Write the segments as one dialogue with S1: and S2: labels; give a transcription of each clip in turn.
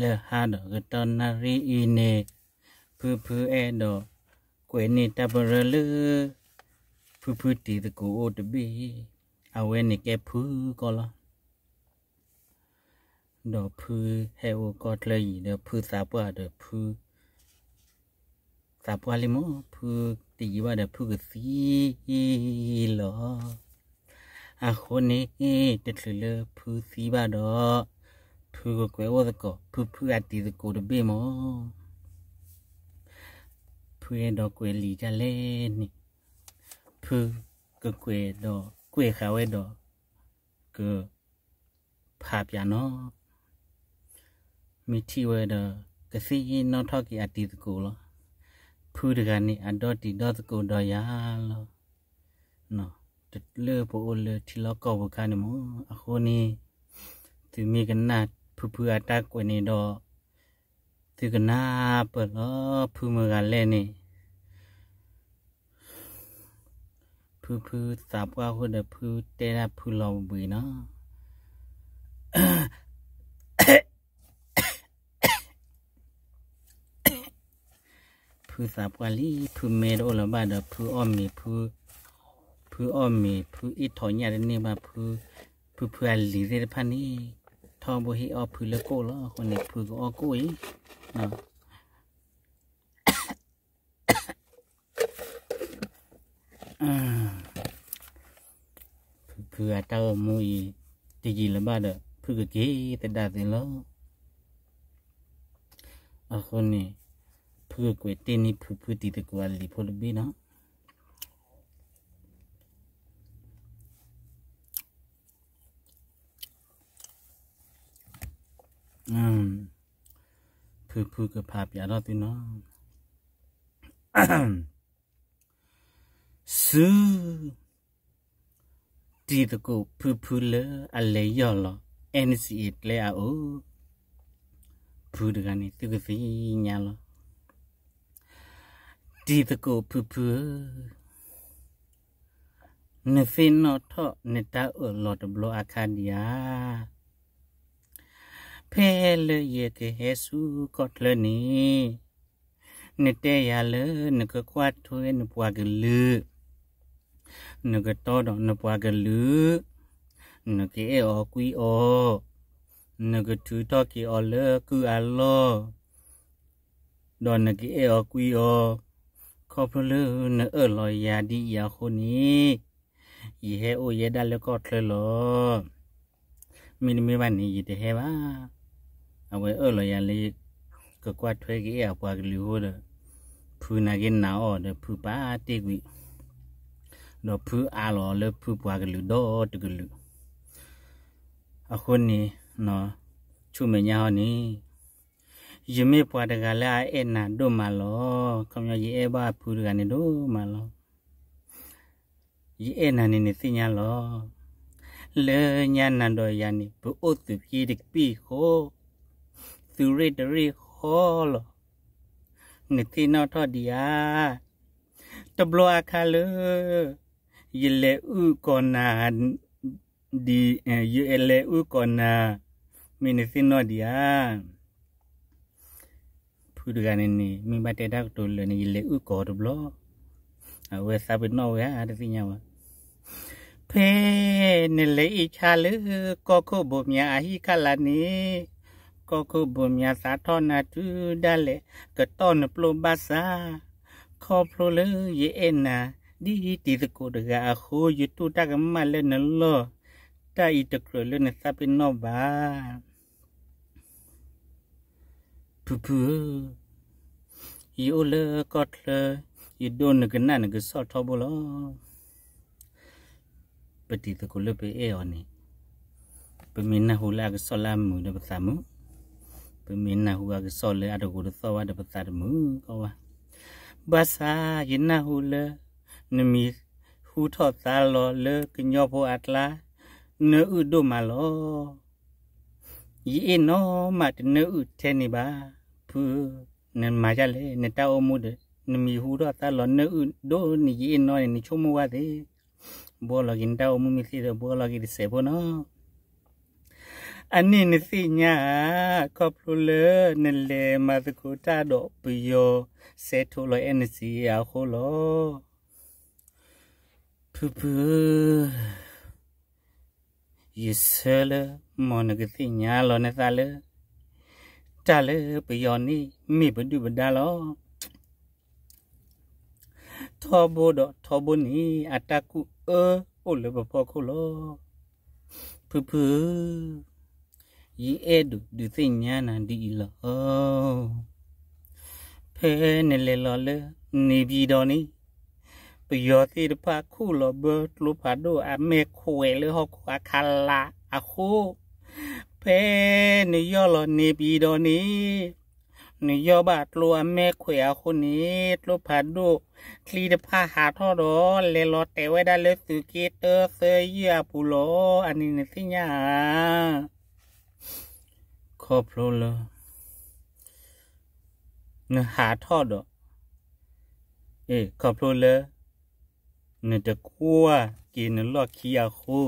S1: လေဟာဒဂတနာရီအင်းနေဖူဖူအဲဒကွေနီတဘရလူဖူဖူတီတကိုတဘီအဝဲနေကဲဖူကောလာดอพือเฮวกอดเลยเดอพือสาปัวเดอพือสาปัวลิมอพือตีว่าเดอพือกสีหลออะคนนี้ติดเลยพือสีบ้าดอဖူကကွယ်ဝတ်ကောဖူဖူအတီကိုတပေမောဖူရတော့ကွယ်လီကြလဲနိဖူကကွယ်တော့ကွယ်ခဝဲတော့ကဖာပြနောမိတီဝဲတော့ကစီရင်တော့ထောက်ကြီးအတီကိုလောဖူတကနေအတော့တီတော့ကိုတော့ရလောနော်တလေပိုလေတီလောက်ကောဘကနေမောအခုနေသူမိကနာဖူဖူအတကွနေတော့သူကနာပလောဖူမကလည်းနေဖူဖူစာပွားဟုတ်တဲ့ဖူတဲရဖူလောပြီနော်ဖူစာပွားလီဖူမေတော့လဘတော့ဖူအော်မီဖူဖူအော်မီဖူအီထော်ညရနေမှာဖူဖူဖူလီရဖာနေทอบุฮีออผือละโกละคนนี้ผือก็ออกุยนะผืออาเตอมุยตีจีละบ้าเด้อผือก็เก๋แต่ดาสิละอะคนนี้ผือก๋วยเตนี่ผือผือตีตะกวาลีพอลบีเนาะဖူဖူကဖာပြတော့သူနော်စူတီတကိုဖူဖူလအလေရော်လ NCA လဲအိုဘူးတကနေသူကစီညာလတီတကိုဖူဖူနေဖင်နော်ထနေတောလော်တဘလအခါဒီယာဖဲလေယေကဟေဆုကောတလနီနေတဲ့ရလနကကွာထွေးနပွားကလူနကတော်တော့နပွားကလူနကေအောကွီအောနကတူတော့ကေအောလေကူအလောတော့နကေအောကွီအောခေါပလူနအလောယာဒီယာခုနီယေဟေအိုယေဒါလကောထလောမင်းမေဘာနီယေတဟေဘာအဝဲအော်လရလေးကကွာထွဲကြီးအပွားကလေးဟိုတော့ဖူနာကင်းနာအော်တော့ဖူပါတိကွီတော့ဖူအားလောလေဖူပွားကလေးတော့တကလူအခုနေနော်ချုမညာဟောနေယမေပွားတကလာအဲ့နာတို့မလောခမကြီးအဲ့ဘာဖူကနေတို့မလောยีเอนันนี่สิญาลอเลญานันดอยันนี่บุอุตุกีดิกปีโคသူရိတရိဟောလငတိနောထဒီယာတဘလအခါလယလေဥကောနာဒီယလေဥကောနာမင်းသိနောဒီယာဖူဒဂနနီမိဘတေတော့တိုလနေယလေဥကောတဘလအဝဲစပိနောဝဲအတသိညာဝဖဲနလေအချာလကောခုဘုမြာအဟိခလာနီก็คือบมยาสาทอนาทูได้เลยก็ต้อนปลูบาสาคอพลูเลยเอ็นนะดีตีสกุดกาโคยุตุตากมาเล่นนั่นลอตาอีตะกรเล่นซาเป็นนอบาပူပူယိုလကတ်လယဒုန်ကနန်ကဆော့ထဘလပတိတကလပေအေော်နီပမင်းနဟူလာကဆောလာမူနပသမူပမင်းနာဟုကဆော်လဲအတကူသောဝတပသတ်မှုကောဝဘာသာယနာဟုလနမီဟုထောသာလောလကညောဖို့အတလာနှုဒုမလောယေနောမတနှုထဲနေပါဖုနန်မာကြလေနတောအမှုဒနမီဟုတော့သာလောနှုဒုနီယေနောနီချုံမဝသေးဘောလကင်တောအမှုမီစီတော့ဘောလကင်စေဘောနောอันนี้นสิญาครอบครัวเลนั่นแหละมาสกุตาดอกปโยเซทุลอยเอ็นสีอาโคโลพูพูยิสเลมอนกสิญาลอนซาเลตาเลปโยนี่มีบดุบดาลอทอโบดอทอโบนี่อัตากุเอโอเลบพอโคโลพูพูยีเอดูดูสิญาณันดีละโอเพเนเลลอเลနေပြည်တော်နေပယောတိတဖခုလဘတ်လူဖာဒိုအမေခွေလေဟခွာခလာအခုဖဲနေရောလနေပြည်တော်နေနေရောဘတ်လူအမေခွေအခုနေလူဖာဒိုခလီတဖဟာထောတော်လေလောတဲဝဲဒါလေစုကီတဆေယပူလောအနိနစညာคอพลลงหาทอดเอ้คอพลลเนจะกัวกินลอขี้ยาคู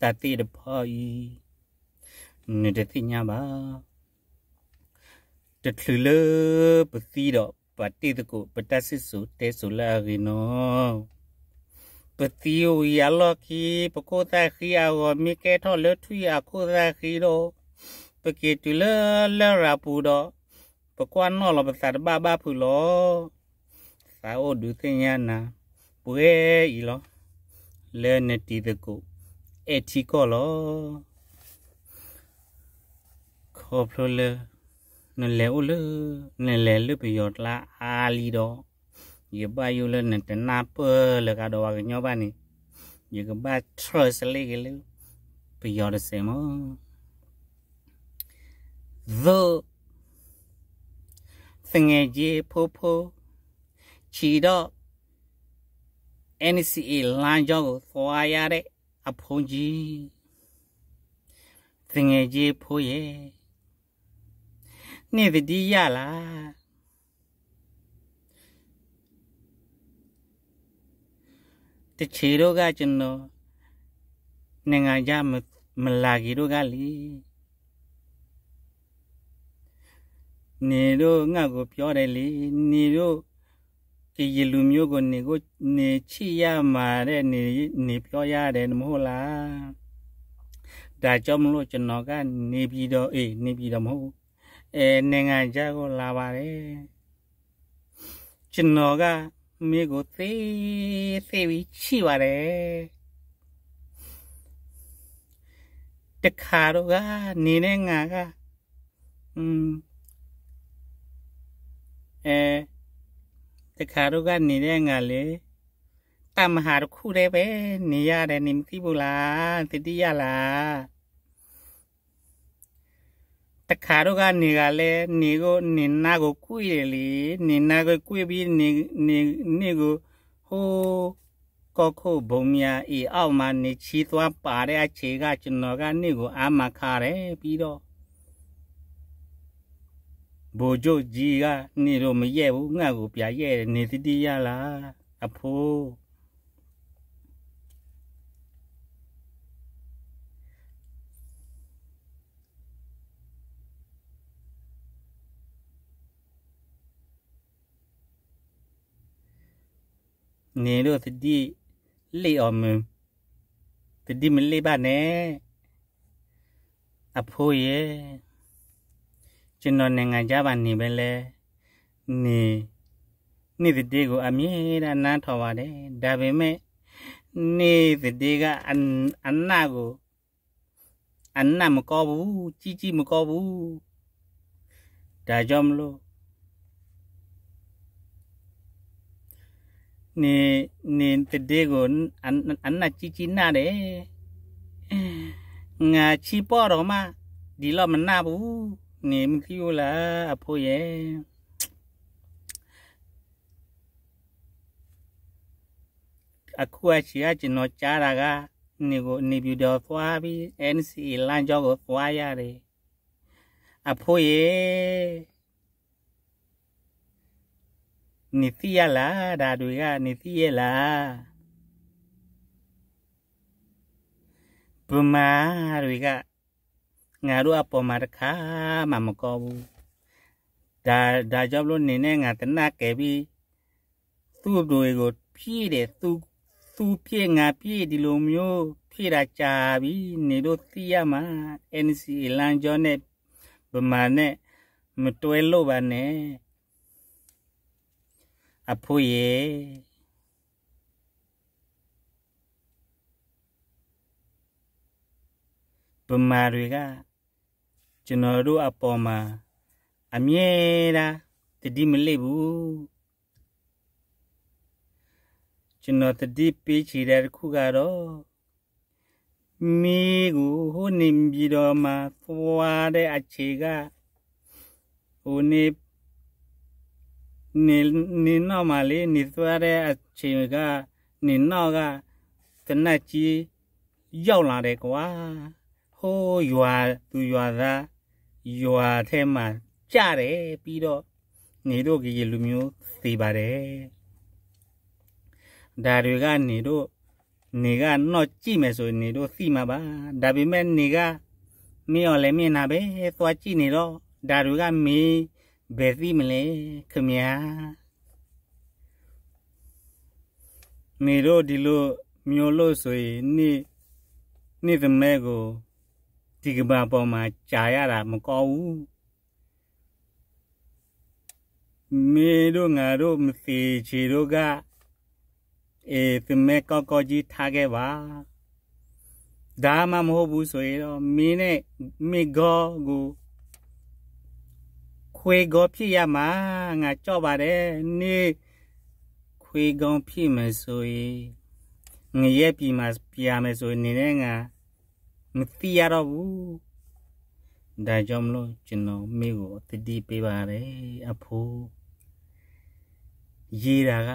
S1: ตาตีดพออีเนจะติญาบ้าจะถือเลปตีดอกปฏิตะกุปตัสสุเตสุลาริโนปฏิวยาลอกีปโคตาคีอาวมีแกทอเลทุยาโคตาคีโดပကေတူလလရာပူတော့ပကွမ်နော်လပစာဘာဘာဖူလောစာအိုဒုသိညာနာပွဲဤလောလဲနေတီတကုအေတီကောလောခေါပလိုလနလဲဥလနလဲလပယောတလာအာလီတော့ยบาอยู่เลยนั่นแต่นาเปอเลยกาดวกันยอบ้านนี่ยกบ้าทรสเลยกันเลยไปยอดเสมอ the စငယ်ကြီးဖိုးဖိုးခြေတော့ NCA လမ်းကြောင်းကိုသွားရတဲ့အဖုံးကြီးစငယ်ကြီးဖိုးရဲ့နေတည်းရလားတချေတော့ကကျွန်တော်နိုင်ငံကြမလာကြီးတော့ကလေနေတို့ငါ့ကိုပြောတယ်လေနေတို့ကီလူမျိုးကိုနေကို နေချီရမှာတဲ့နေ နေပြောရတယ်မဟုတ်လားဒါကြောင့်မလို့ကျွန်တော်ကနေပြီးတော့အေးနေပြီးတော့မဟုတ်အဲနိုင်ငံခြားကိုလာပါတယ်ကျွန်တော်ကမိကိုသိသိပြီးချီပါတယ်တခါတော့ကနေနဲ့ငါကอืมအဲတခါတော့ကနေတဲ့ငါလေတမဟာတစ်ခုတည်းပဲနေရတယ်နေမသိဘူးလားတတိယလားတခါတော့ကနေကလည်းနေကိုနေနာကိုကွေ့တယ်လေနေနာကိုကွေ့ပြီးနေနေနေကိုဟိုကောခုဘုံမြာဤအောက်မှာနေချီသွားပါတဲ့အခြေကကျွန်တော်ကနေကိုအာမခါတယ်ပြီးတော့ဘိုလ်ချုပ်ကြီးကနေတော့မရဲ့ဘူးငါ့ကိုပြရဲ့နေသတိရလားအဖိုးနေတော့သတိလေအောင်မင်းသတိမလေးပါနဲ့အဖိုးရဲ့ကျွန်တော်နိုင်ငံကြပါနေပဲလေနေနေ့တည်းကိုအမြဲတမ်းနားထောင်ပါတယ်ဒါပေမဲ့နေ့တည်းကအနာကိုအနာမကောဘူးជីជីမကောဘူးဒါကြောင့်မလို့နေနေတည်းကိုအနာជីជីနာတယ်ငါချီပေါ်တော့မှဒီလောက်မနာဘူးနေမသိဘူးလားအဖိုးရဲ့အခုအချီအကျွန်တော်ကြားတာကနေကိုနေပြတော်သွားပြီး NCA လမ်းကြောင်းကိုသွားရတယ်အဖိုးရဲ့နေသိရလားဒါတွေက နေသိရလားဗမာတွေကငါတို့အပေါ်မှာတခါမှမကောဘူးဒါဒါကြောင့်လို့နေနဲ့ငါတနကယ်ပြီးသူ့တို့ကိုဖြည့်တယ်သူသူဖြည့်ငါဖြည့်ဒီလိုမျိုးဖြည့်တာကြာပြီနေတို့သိရမှာ NC လန်ကျော်နဲ့ဗမာနဲ့မတွဲလို့ပါနဲ့အဖိုးရဲ့ဗမာတွေကကျွန်တော်တို့အပေါ်မှာအမြဲတမ်းတတိမလိဘူးကျွန်တော်တတိပေးချင်တဲ့ခုကတော့မိကိုဟိုနေပြီးတော့မှသွားတဲ့အခြေကဟိုနေနေနေနောက်မှလေနေသွားတဲ့အခြေကနေနောက်ကတနတ်ကြီးရောက်လာတယ်ကွာဟိုးရွာသူရွာသားရွာထဲမှာကြတယ်ပြီးတော့နေတို့ကကြီးလူမျိုးသေပါတယ်ဒါတွေကနေတို့နေကတော့ကြည့်မယ်ဆိုရင်နေတို့သိမှာပါဒါပေမဲ့နေကမင်းရောလည်းမြင်တာပဲသွားကြည့်နေတော့ဒါတွေကမင်းဘယ်သိမလဲခမညာနေတို့ဒီလိုမျိုးလို့ဆိုရင်နေ့နေ့သမဲကိုဒီကဘာပေါ်မှာကြာရတာမကောင်းဘူးမေတို့ငါတို့မစီချီတို့ကအေးသမဲကောက်ကောက်ကြီးထားခဲ့ပါဒါမှမဟုတ်ဘူးဆိုရင်တော့မင်းနဲ့မိဂောကိုခွေကောဖြစ်ရမှာငါကြောက်ပါတယ်နေခွေကောင်ဖြစ်မယ်ဆိုရင်ငရဲပြီမှာပြရမယ်ဆိုရင်နေနဲ့ငါမသိရတော့ဘူးဒါကြောင့်မလို့ကျွန်တော်မိကိုတတိပေးပါတယ်အဖိုးရေးတာက